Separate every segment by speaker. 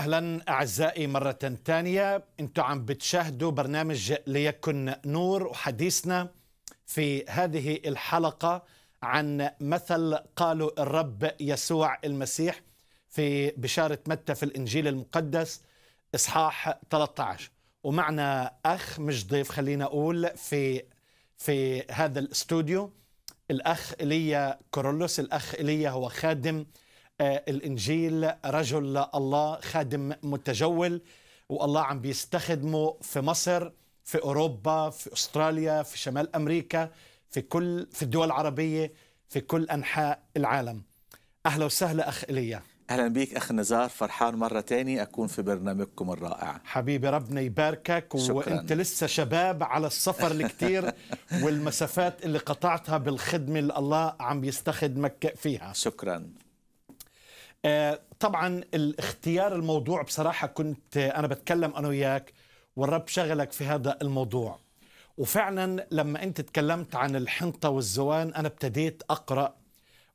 Speaker 1: اهلا اعزائي مره ثانيه انتم عم بتشاهدوا برنامج ليكن نور وحديثنا في هذه الحلقه عن مثل قالوا الرب يسوع المسيح في بشاره متى في الانجيل المقدس اصحاح 13 ومعنا اخ مش ضيف خلينا اقول في في هذا الاستوديو الاخ ايليا كورولوس الاخ ايليا هو خادم آه، الانجيل رجل الله خادم متجول والله عم بيستخدمه في مصر في اوروبا في استراليا في شمال امريكا في كل في الدول العربيه في كل انحاء العالم اهلا وسهلا اخ ايليا
Speaker 2: اهلا بك اخ نزار فرحان مره تاني اكون في برنامجكم الرائع
Speaker 1: حبيبي ربنا يباركك شكراً. وانت لسه شباب على السفر الكتير والمسافات اللي قطعتها بالخدمه اللي الله عم يستخدمك فيها شكرا آه، طبعا الاختيار الموضوع بصراحه كنت انا بتكلم انا وياك والرب شغلك في هذا الموضوع وفعلا لما انت تكلمت عن الحنطه والزوان انا ابتديت اقرا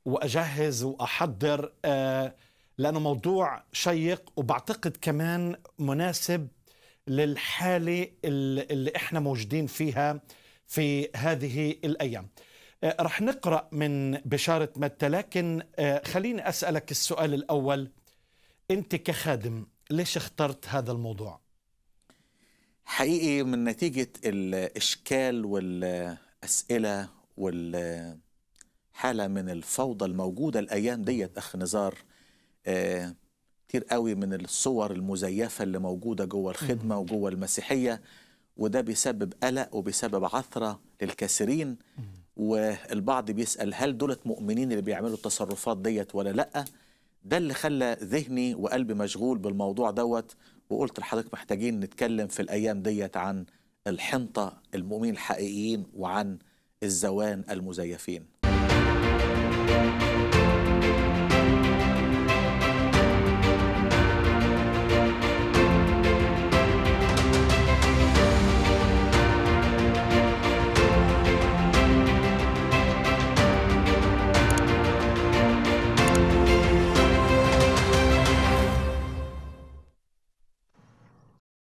Speaker 1: واجهز واحضر آه، لانه موضوع شيق وبعتقد كمان مناسب للحاله اللي احنا موجودين فيها في هذه الايام آه، رح نقرأ من بشارة متى لكن آه، خليني أسألك السؤال الأول أنت كخادم ليش اخترت هذا الموضوع؟
Speaker 2: حقيقي من نتيجة الإشكال والأسئلة والحالة من الفوضى الموجودة الأيام ديت أخ نزار آه، كتير قوي من الصور المزيفة اللي موجودة جوه الخدمة وجوه المسيحية وده بيسبب قلق وبيسبب عثرة للكثيرين والبعض بيسأل هل دولت مؤمنين اللي بيعملوا التصرفات ديت ولا لأ ده اللي خلى ذهني وقلبي مشغول بالموضوع دوت وقلت لحضرتك محتاجين نتكلم في الأيام ديت عن الحنطة المؤمنين الحقيقيين وعن الزوان المزيفين